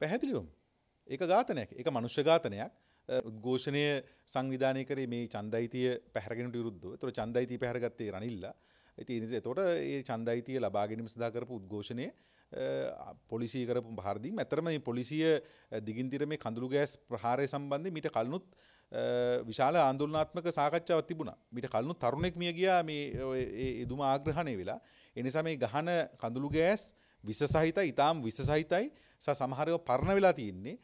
පැහැදිලිවම් ඒක ඝාතනයක් එක මනුෂ්‍ය ඝාතනයක් උද්ඝෝෂණය සංවිධානය කරේ මේ චන්දයිතිය පැහරගෙනට යුරුද්ධ තොර චන්දයිති පැහරගත්තේ රනිල්ල ඇති නිස තොට ඒ චන්දයිතිය ලබාගැනීම සදා කරපු උද්ඝෝෂණය පොලිසිය කරපු භාරදීම ඇතරම පොලිසිය දිගින්දිර මේ කඳුළු ගෑස් ප්‍රහාරය සම්බන්ධ මිට කල්නුත් විශාල ආන්දුල්නාත්මක සාකච්ඡාවක් තිබුණා මිට කල්නු තරුණෙක් මිය ගියා මේ එදුම ආග්‍රහණය වෙලා එනිසා මේ ගහන කඳුළු ගෑස් විස සහිත ඉතාම් විස සහිතයි ස සමහරයෝ පරණ වෙලා තියෙන්නේ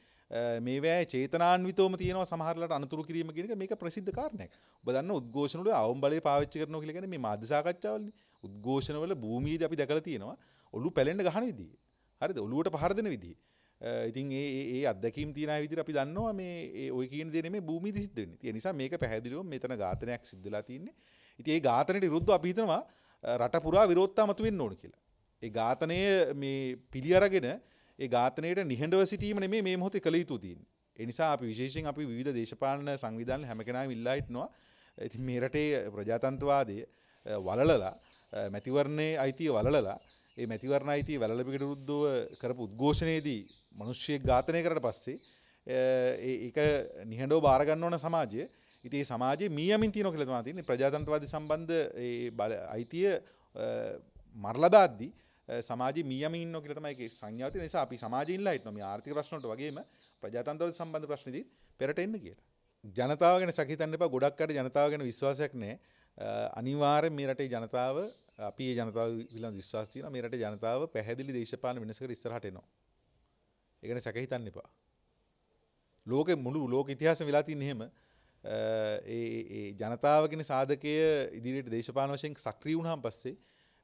මේවැ චේතනාන්විතෝම තියෙන සහරලට අනතුරු කිරීම කියෙන මේක ප්‍රසිද්ධ කාරණයක් බදන්න උද්ඝෝෂණට අවම් බල පාච්ච කරන කලගෙන මේ මධසාකච්චාවල උද්ඝෝෂණවල භූමීද අපි දැකල තියෙනවා ඔලු පැලෙන්ට ගහන විදිී හරිද ඔලුවට පහරදන විදිී ඉතින් ඒ ඒ අදකීම් තියන විදිර අපි දන්නවා මේ ඔය කියන දෙන මේ භූමි සිද්ධ වෙන තිය නිසා මේක පැහැදිලිව මෙතන ඝාතනයක් සිද්ධලා තියන්නේ ඉතින් ඒ ඝාතනයට විරුද්ධව අපි හිතනවා රට පුරා විරෝධතා මතුවෙන්න ඕන කියලා ඒ ඝාතනය මේ පිළි අරගෙන ඒ ඝාතනයට නිහඬව සිටීම නෙමේ මේ මොහොතේ කළ යුතු තියෙන්නේ. ඒ නිසා අපි විශේෂයෙන් අපි විවිධ දේශපාලන සංවිධාන හැම කෙනාම ඉල්ලා හිටනවා. ඉතින් මේ රටේ ප්‍රජාතන්ත්‍රවාදය වලලලා මැතිවරණයේ අයිතිය වලලලා ඒ මැතිවරණ අයිතිය වලලපිකට විරුද්ධව කරපු උද්ඝෝෂණයේදී මිනිස්සෙක් ඝාතනය කරලා පස්සේ ඒක නිහඬව බාර ගන්න ඕන සමාජය ඉතින් ඒ සමාජයේ මීයමින් තියෙනවා කියලා තමයි තියෙන්නේ ප්‍රජාතන්ත්‍රවාදී සම්බන්ධ ඒ අයිතිය මරලා දාද්දී සමාජ මියමින්න කියලතමයි සංඥාවති නිසා අපි සමාජීල්ලයිට නොම ආර්ථික ප්‍රශ්නට වගේම ප්‍රජාතන්තර සම්බන්ධ ප්‍රශ්නදී පෙරට එන්න කියලා. ජනතාවගෙන සහිතන්න එපා ගොඩක්කට ජනතාවගෙන විශ්වාසයක් නෑ අනිවාර්ය මේරටේ ජනතාව අපි ජනතාව විල විශ්වාස්තින මේරට ජනතාව පැහැදිලි දේශපාන වෙනසකට ඉස්සරහටනවා. එකන සැකහිතන්න එපා. ලෝක මුළු ලෝක ඉතිහාස වෙලාතින් එහෙම ජනතාවගෙන සාධකය ඉදිරියට දේශපාන වශයෙන් සක්‍රී වුණහම් පස්සේ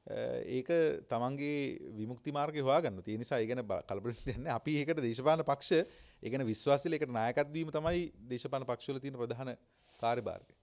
ඒක තමන්ගේ විමුක්ති මාර්ග හවාගන්න තියනිසා ඒගන කලබල දෙන්න අපි ඒකට දේශපාන පක්ෂ ඒගන විශ්වාසල එකට නායකත්වීම තමයි දේශපාන පක්ෂල තියෙන ප්‍රධාන කාර්භාර්ගය